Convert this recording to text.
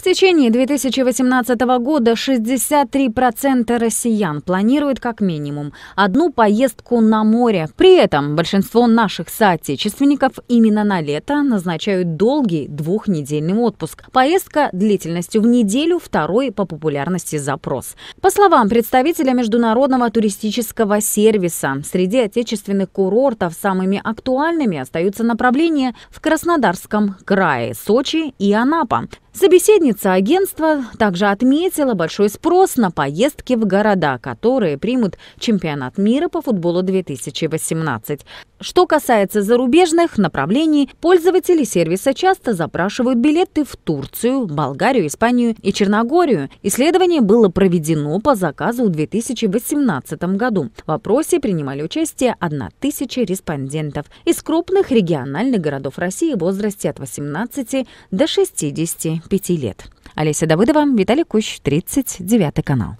В течение 2018 года 63% россиян планируют как минимум одну поездку на море. При этом большинство наших соотечественников именно на лето назначают долгий двухнедельный отпуск. Поездка длительностью в неделю второй по популярности запрос. По словам представителя Международного туристического сервиса, среди отечественных курортов самыми актуальными остаются направления в Краснодарском крае, Сочи и Анапа. Собеседница агентства также отметила большой спрос на поездки в города, которые примут чемпионат мира по футболу 2018. Что касается зарубежных направлений, пользователи сервиса часто запрашивают билеты в Турцию, Болгарию, Испанию и Черногорию. Исследование было проведено по заказу в 2018 году. В опросе принимали участие 1000 респондентов из крупных региональных городов России в возрасте от 18 до 65 лет. Олеся Давыдова, Виталий Кущ, 39 канал.